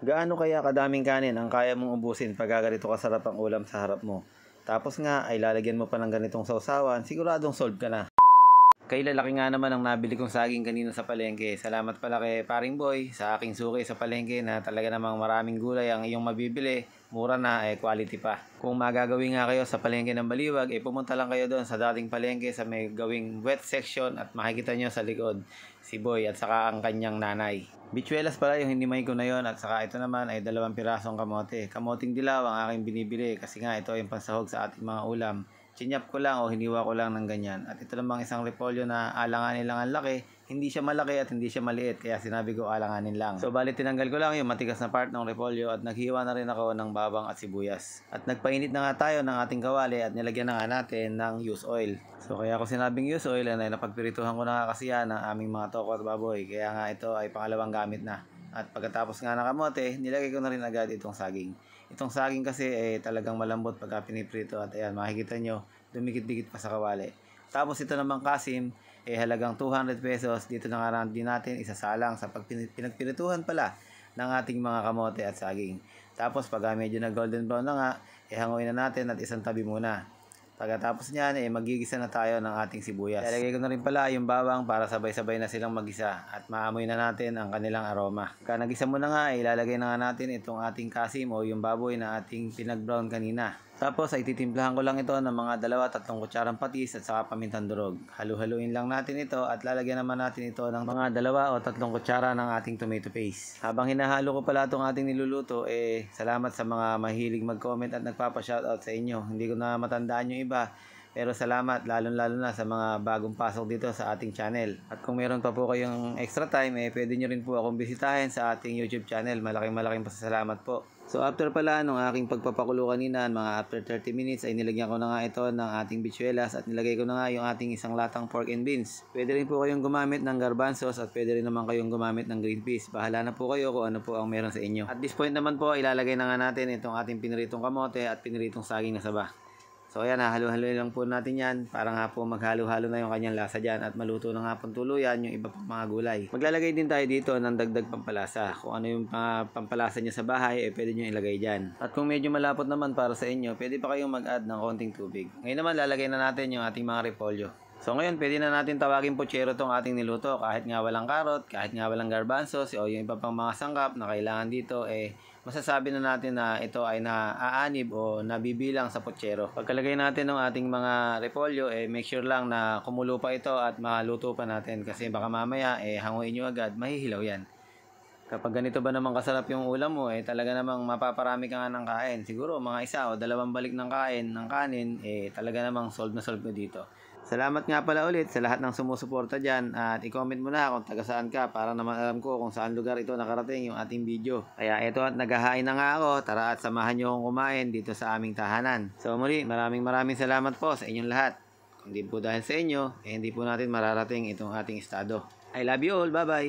Gaano kaya kadaming kanin ang kaya mong ubusin pag ganito kasarap ang ulam sa harap mo? Tapos nga ay lalagyan mo pa ng ganitong sausawan, siguradong solve ka na kay lalaki nga naman ang nabili kong saging kanina sa palengke. Salamat pala kay paring boy sa aking suki sa palengke na talaga namang maraming gulay ang iyong mabibili. Mura na, eh, quality pa. Kung magagawin nga kayo sa palengke ng Baliwag, eh, pumunta lang kayo doon sa dating palengke sa may gawing wet section at makikita nyo sa likod si Boy at saka ang kanyang nanay. Bichuelas pala yung hindi hinimay ko na yon at saka ito naman ay dalawang pirasong kamote. Kamoting dilaw ang aking binibili kasi nga ito ay pansahog sa ating mga ulam chinyap ko lang o hiniwa ko lang ng ganyan. At ito namang isang repolyo na alanganin lang ang laki. Hindi siya malaki at hindi siya maliit. Kaya sinabi ko alanganin lang. So bali tinanggal ko lang yung matigas na part ng repolyo at naghiwa na rin ako ng babang at sibuyas. At nagpainit na nga tayo ng ating kawali at nilagyan na nga natin ng use oil. So kaya ko sinabing use oil ay napagpirituhan ko na nga kasi yan ang aming mga toko at baboy. Kaya nga ito ay pangalawang gamit na. At pagkatapos nga nakamote, nilagay ko na rin agad itong saging. Itong saging kasi eh, talagang malambot pagka piniprito at ayan, makikita nyo, dumikit-dikit pa sa kawali. Tapos ito naman kasim, eh, halagang 200 pesos. Dito na nga din natin isasalang sa pagpinagpirituhan pala ng ating mga kamote at saging. Tapos pag medyo na golden brown na nga, ihangoy eh, na natin at isang tabi muna. Pagkatapos niyan, eh, magigisa na tayo ng ating sibuyas. Ilalagay ko na rin pala yung bawang para sabay-sabay na silang magisa at maamoy na natin ang kanilang aroma. Pagka nagisa mo na nga, eh, ilalagay na nga natin itong ating kasim o yung baboy na ating pinag-brown kanina. Tapos ay titimplahan ko lang ito ng mga dalawa tatlong kutsarang patis at saka pamintang durog. Halu-haluin lang natin ito at lalagyan naman natin ito ng mga dalawa o tatlong kutsara ng ating tomato paste. Habang hinahalo ko pala itong ating niluluto, eh salamat sa mga mahilig mag-comment at nagpapa-shoutout sa inyo. Hindi ko na matandaan yung iba. Pero salamat lalong-lalo na sa mga bagong pasok dito sa ating channel. At kung meron pa po kayong extra time, eh, pwede nyo rin po akong bisitahin sa ating YouTube channel. Malaking malaking pasasalamat po. So after pala nung aking pagpapakulo kanina, mga after 30 minutes ay nilagyan ko na nga ito ng ating bichuelas at nilagay ko na nga yung ating isang latang pork and beans. Pwede rin po kayong gumamit ng garbanzos at pwede rin naman kayong gumamit ng green peas. Bahala na po kayo kung ano po ang meron sa inyo. At this point naman po, ilalagay na nga natin itong ating piniritong kamote at piniritong saging na saba. So ayan, halo-haloin lang po natin yan para nga po maghalo-halo na yung kanyang lasa dyan at maluto na nga pong tuluyan yung iba pang mga gulay. Maglalagay din tayo dito ng dagdag pampalasa. Kung ano yung uh, pampalasa nyo sa bahay, eh pwede nyo ilagay dyan. At kung medyo malapot naman para sa inyo, pwede pa kayong mag-add ng konting tubig. Ngayon naman, lalagay na natin yung ating mga repolyo. So ngayon, pwede na natin tawagin puchero itong ating niluto. Kahit nga walang karot, kahit nga walang garbanzo, o yung iba pang mga sangkap na kailangan dito, eh masasabi na natin na ito ay naaanib o nabibilang sa puchero. Pagkalagay natin ng ating mga repolyo, eh make sure lang na kumulo pa ito at maluto pa natin kasi baka mamaya eh hanguin nyo agad, mahihilaw yan. Kapag ganito ba naman kasarap yung ulam mo, eh talaga namang mapaparami ka nga ng kain. Siguro mga isa o dalawang balik ng kain, ng kanin, eh talaga namang solve na solve ko dito. Salamat nga pala ulit sa lahat ng sumusuporta dyan at i-comment mo na kung taga saan ka para naman alam ko kung saan lugar ito nakarating yung ating video. Kaya ito at naghahain na nga ako, tara at samahan nyo akong kumain dito sa aming tahanan. So muli, maraming maraming salamat po sa inyong lahat. Kung di po dahil sa inyo, eh hindi po natin mararating itong ating estado. I love you all, bye bye!